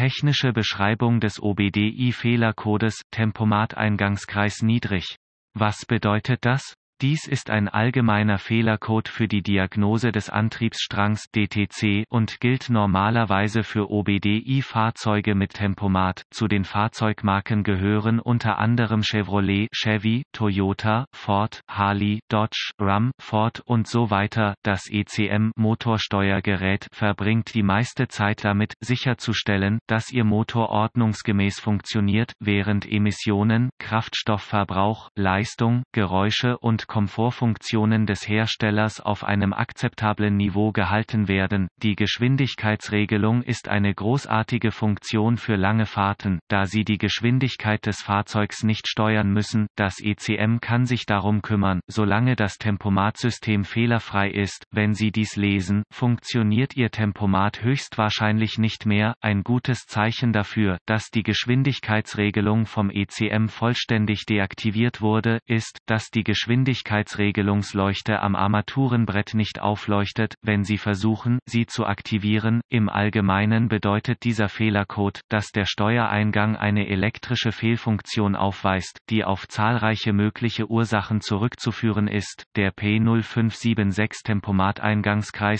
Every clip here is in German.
Technische Beschreibung des OBDI-Fehlercodes Tempomateingangskreis niedrig. Was bedeutet das? Dies ist ein allgemeiner Fehlercode für die Diagnose des Antriebsstrangs DTC und gilt normalerweise für OBDI-Fahrzeuge mit Tempomat. Zu den Fahrzeugmarken gehören unter anderem Chevrolet, Chevy, Toyota, Ford, Harley, Dodge, Ram, Ford und so weiter. Das ECM Motorsteuergerät verbringt die meiste Zeit damit, sicherzustellen, dass ihr Motor ordnungsgemäß funktioniert, während Emissionen, Kraftstoffverbrauch, Leistung, Geräusche und Komfortfunktionen des Herstellers auf einem akzeptablen Niveau gehalten werden. Die Geschwindigkeitsregelung ist eine großartige Funktion für lange Fahrten, da sie die Geschwindigkeit des Fahrzeugs nicht steuern müssen. Das ECM kann sich darum kümmern, solange das Tempomatsystem fehlerfrei ist. Wenn Sie dies lesen, funktioniert Ihr Tempomat höchstwahrscheinlich nicht mehr, ein gutes Zeichen dafür, dass die Geschwindigkeitsregelung vom ECM vollständig deaktiviert wurde, ist, dass die Geschwindigkeit Geschwindigkeitsregelungsleuchte am Armaturenbrett nicht aufleuchtet, wenn Sie versuchen, sie zu aktivieren. Im Allgemeinen bedeutet dieser Fehlercode, dass der Steuereingang eine elektrische Fehlfunktion aufweist, die auf zahlreiche mögliche Ursachen zurückzuführen ist. Der P0576 tempomat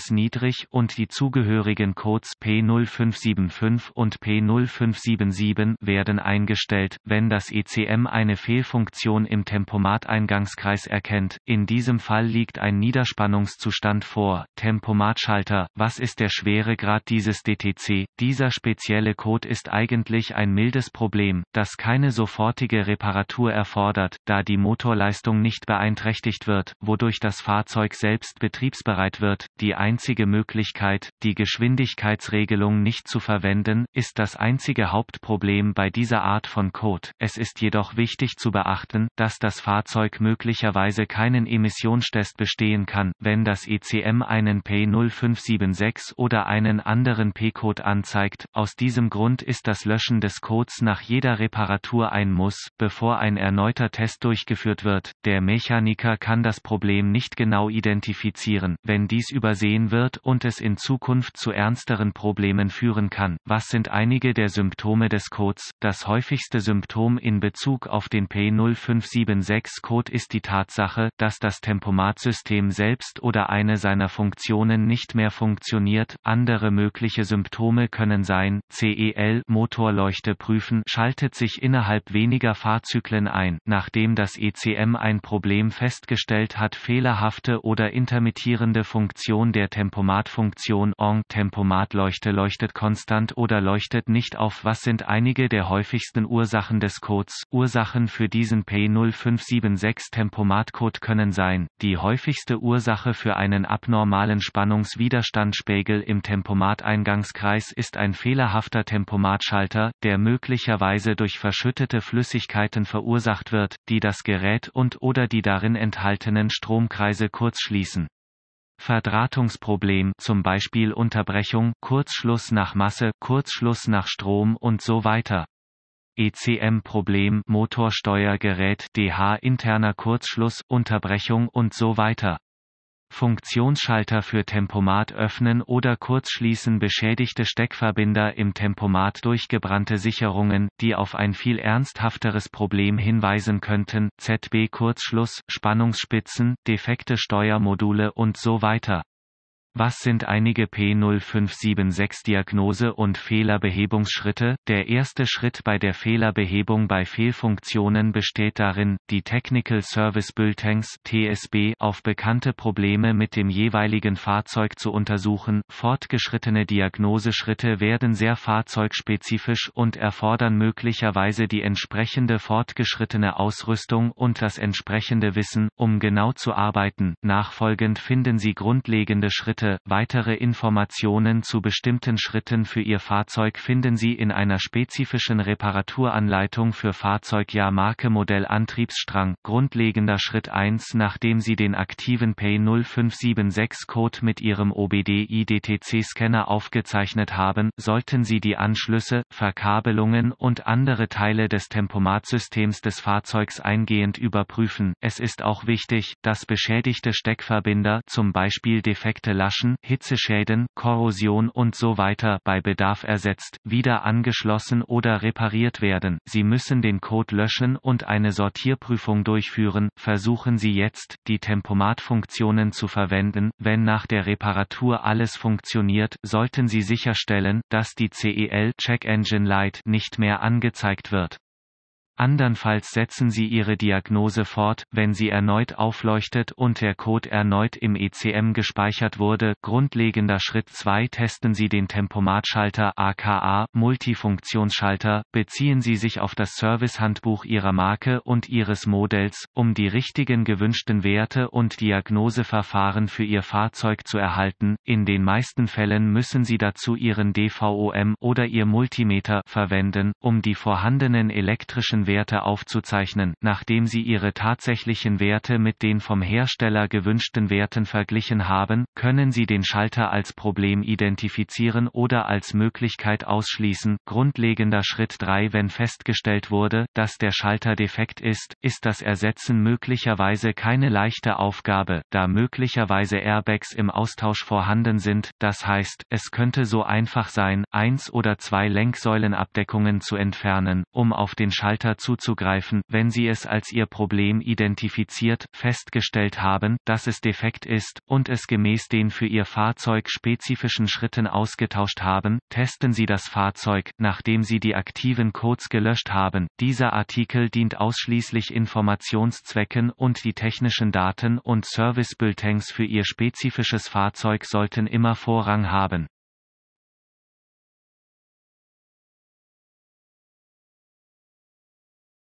niedrig und die zugehörigen Codes P0575 und P0577 werden eingestellt, wenn das ECM eine Fehlfunktion im tempomat erkennt kennt, in diesem Fall liegt ein Niederspannungszustand vor, Tempomatschalter, was ist der schwere Grad dieses DTC, dieser spezielle Code ist eigentlich ein mildes Problem, das keine sofortige Reparatur erfordert, da die Motorleistung nicht beeinträchtigt wird, wodurch das Fahrzeug selbst betriebsbereit wird, die einzige Möglichkeit, die Geschwindigkeitsregelung nicht zu verwenden, ist das einzige Hauptproblem bei dieser Art von Code, es ist jedoch wichtig zu beachten, dass das Fahrzeug möglicherweise Weise keinen Emissionstest bestehen kann, wenn das ECM einen P0576 oder einen anderen P-Code anzeigt. Aus diesem Grund ist das Löschen des Codes nach jeder Reparatur ein Muss, bevor ein erneuter Test durchgeführt wird. Der Mechaniker kann das Problem nicht genau identifizieren, wenn dies übersehen wird und es in Zukunft zu ernsteren Problemen führen kann. Was sind einige der Symptome des Codes? Das häufigste Symptom in Bezug auf den P0576-Code ist die Tatsache, Ursache, dass das Tempomatsystem selbst oder eine seiner Funktionen nicht mehr funktioniert. Andere mögliche Symptome können sein, CEL Motorleuchte prüfen schaltet sich innerhalb weniger Fahrzyklen ein, nachdem das ECM ein Problem festgestellt hat fehlerhafte oder intermittierende Funktion der Tempomatfunktion ON Tempomatleuchte leuchtet konstant oder leuchtet nicht auf was sind einige der häufigsten Ursachen des Codes Ursachen für diesen P0576 Tempomat Salatcode können sein, die häufigste Ursache für einen abnormalen Spannungswiderstandspegel im Tempomateingangskreis ist ein fehlerhafter Tempomatschalter, der möglicherweise durch verschüttete Flüssigkeiten verursacht wird, die das Gerät und/oder die darin enthaltenen Stromkreise kurzschließen. Verdrahtungsproblem, zum Beispiel Unterbrechung, Kurzschluss nach Masse, Kurzschluss nach Strom und so weiter. ECM-Problem, Motorsteuergerät, DH interner Kurzschluss, Unterbrechung und so weiter. Funktionsschalter für Tempomat öffnen oder kurzschließen beschädigte Steckverbinder im Tempomat durchgebrannte Sicherungen, die auf ein viel ernsthafteres Problem hinweisen könnten, ZB-Kurzschluss, Spannungsspitzen, defekte Steuermodule und so weiter. Was sind einige P0576 Diagnose und Fehlerbehebungsschritte? Der erste Schritt bei der Fehlerbehebung bei Fehlfunktionen besteht darin, die Technical Service Bulletins TSB auf bekannte Probleme mit dem jeweiligen Fahrzeug zu untersuchen. Fortgeschrittene Diagnoseschritte werden sehr fahrzeugspezifisch und erfordern möglicherweise die entsprechende fortgeschrittene Ausrüstung und das entsprechende Wissen, um genau zu arbeiten. Nachfolgend finden Sie grundlegende Schritte Monate. Weitere Informationen zu bestimmten Schritten für Ihr Fahrzeug finden Sie in einer spezifischen Reparaturanleitung für Fahrzeugjahr Marke Modell Antriebsstrang. Grundlegender Schritt 1 Nachdem Sie den aktiven Pay 0576 Code mit Ihrem OBD-IDTC-Scanner aufgezeichnet haben, sollten Sie die Anschlüsse, Verkabelungen und andere Teile des Tempomatsystems des Fahrzeugs eingehend überprüfen. Es ist auch wichtig, dass beschädigte Steckverbinder, zum Beispiel defekte Lasten, Taschen, Hitzeschäden, Korrosion und so weiter bei Bedarf ersetzt, wieder angeschlossen oder repariert werden. Sie müssen den Code löschen und eine Sortierprüfung durchführen. Versuchen Sie jetzt, die Tempomat-Funktionen zu verwenden. Wenn nach der Reparatur alles funktioniert, sollten Sie sicherstellen, dass die CEL Check Engine Light nicht mehr angezeigt wird. Andernfalls setzen Sie Ihre Diagnose fort, wenn sie erneut aufleuchtet und der Code erneut im ECM gespeichert wurde. Grundlegender Schritt 2 Testen Sie den Tempomatschalter aka Multifunktionsschalter, beziehen Sie sich auf das Servicehandbuch Ihrer Marke und Ihres Modells, um die richtigen gewünschten Werte und Diagnoseverfahren für Ihr Fahrzeug zu erhalten. In den meisten Fällen müssen Sie dazu Ihren DVOM oder Ihr Multimeter verwenden, um die vorhandenen elektrischen Werte aufzuzeichnen, nachdem sie ihre tatsächlichen Werte mit den vom Hersteller gewünschten Werten verglichen haben, können sie den Schalter als Problem identifizieren oder als Möglichkeit ausschließen. Grundlegender Schritt 3 Wenn festgestellt wurde, dass der Schalter defekt ist, ist das Ersetzen möglicherweise keine leichte Aufgabe, da möglicherweise Airbags im Austausch vorhanden sind, das heißt, es könnte so einfach sein, eins oder zwei Lenksäulenabdeckungen zu entfernen, um auf den Schalter weiter zuzugreifen, wenn sie es als ihr Problem identifiziert, festgestellt haben, dass es defekt ist, und es gemäß den für ihr Fahrzeug spezifischen Schritten ausgetauscht haben, testen sie das Fahrzeug, nachdem sie die aktiven Codes gelöscht haben. Dieser Artikel dient ausschließlich Informationszwecken und die technischen Daten und Service-Bulletins für ihr spezifisches Fahrzeug sollten immer Vorrang haben.